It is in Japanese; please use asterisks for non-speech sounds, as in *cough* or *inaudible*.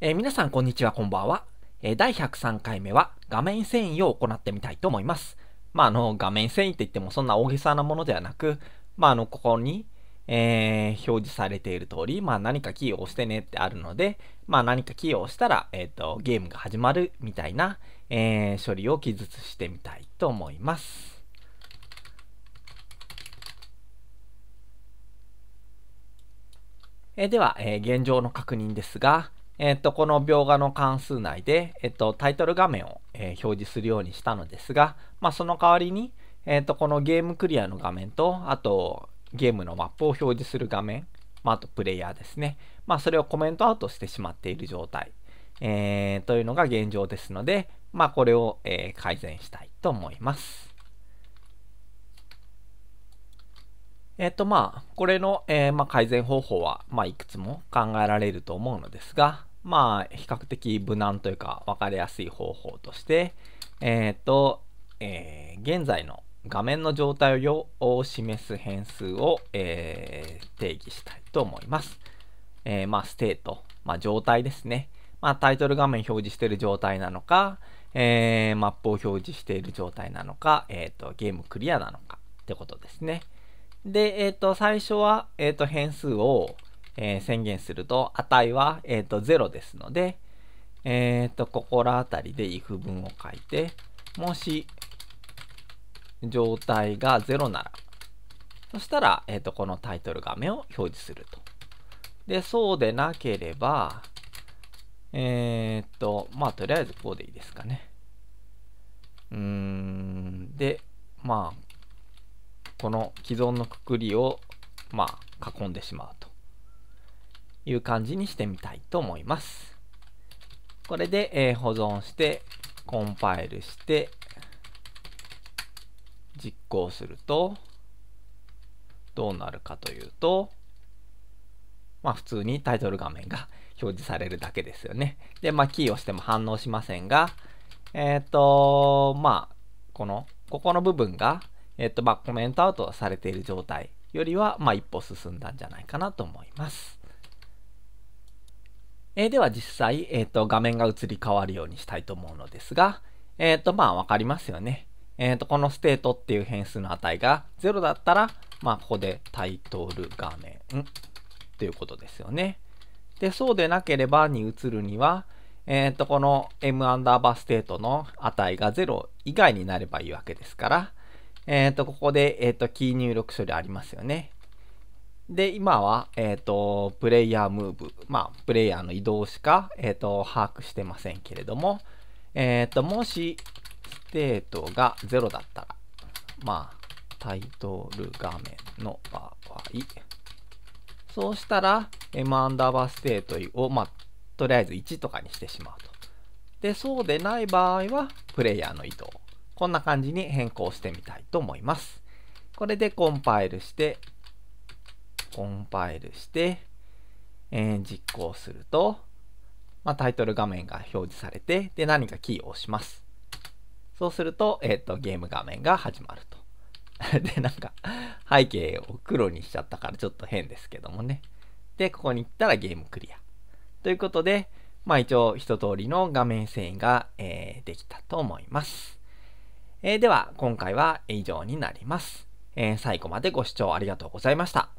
えー、皆さんこんにちは、こんばんは。えー、第103回目は画面遷移を行ってみたいと思います。まあ、あの、画面遷移って言ってもそんな大げさなものではなく、まあ、あの、ここに、えー、表示されている通り、まあ、何かキーを押してねってあるので、まあ、何かキーを押したら、えっ、ー、と、ゲームが始まるみたいな、えー、処理を記述してみたいと思います。えでは、えー、現状の確認ですが、えっ、と、この描画の関数内で、えっ、と、タイトル画面を、えー、表示するようにしたのですが、まあ、その代わりに、えっ、と、このゲームクリアの画面と、あと、ゲームのマップを表示する画面、まあ、あとプレイヤーですね。まあ、それをコメントアウトしてしまっている状態、えというのが現状ですので、まあ、これを、え改善したいと思います。えっ、とまあ、これの、えまあ、改善方法は、まあ、いくつも考えられると思うのですが、まあ、比較的無難というか、分かりやすい方法として、えっ、ー、と、えー、現在の画面の状態を示す変数を、えー、定義したいと思います。えまあ、ステート、まあ、状態ですね。まあ、タイトル画面表示している状態なのか、えマップを表示している状態なのか、えーと、とゲームクリアなのかってことですね。で、えっ、と、最初は、えっ、と、変数を、えー、宣言すると値は、えーと、0ですので、えーと、ここら辺りで if 文を書いてもし状態が0ならそしたら、えーと、このタイトル画面を表示すると。で、そうでなければ、えっ、ー、と、まあ、とりあえずこうでいいですかね。うーん、で、まあ、この既存のくくりを、まあ、囲んでしまういう感じにしてみたいと思います。これで、えー、保存して、コンパイルして、実行すると、どうなるかというと、まあ普通にタイトル画面が *laughs* 表示されるだけですよね。で、まあキーを押しても反応しませんが、えっ、ー、と、まあ、この、ここの部分が、えっ、ー、と、まあコメントアウトされている状態よりは、まあ一歩進んだんじゃないかなと思います。えー、では実際、えっ、ー、と、画面が移り変わるようにしたいと思うのですが、えっ、ー、と、まあ、わかりますよね。えっ、と、このステートっていう変数の値が0だったら、まあ、ここでタイトル画面ということですよね。で、そうでなければに移るには、えっ、と、この m アンダーバーステートの値が0以外になればいいわけですから、えっ、と、ここで、えっ、と、キー入力処理ありますよね。で、今は、えっ、ー、と、プレイヤームーブ、まあ、プレイヤーの移動しか、えっ、ー、と、把握してませんけれども、えっ、ー、と、もし、ステートが0だったら、まあ、タイトル画面の場合、そうしたら、m アンダーバーステートを、まあ、とりあえず1とかにしてしまうと。で、そうでない場合は、プレイヤーの移動。こんな感じに変更してみたいと思います。これでコンパイルして、コンパイルして、えー、実行すると、まあ、タイトル画面が表示されて、で、何かキーを押します。そうすると、えっ、ー、と、ゲーム画面が始まると。*laughs* で、なんか、背景を黒にしちゃったからちょっと変ですけどもね。で、ここに行ったらゲームクリア。ということで、まあ一応一通りの画面遷移が、えー、できたと思います。えー、では、今回は以上になります。えー、最後までご視聴ありがとうございました。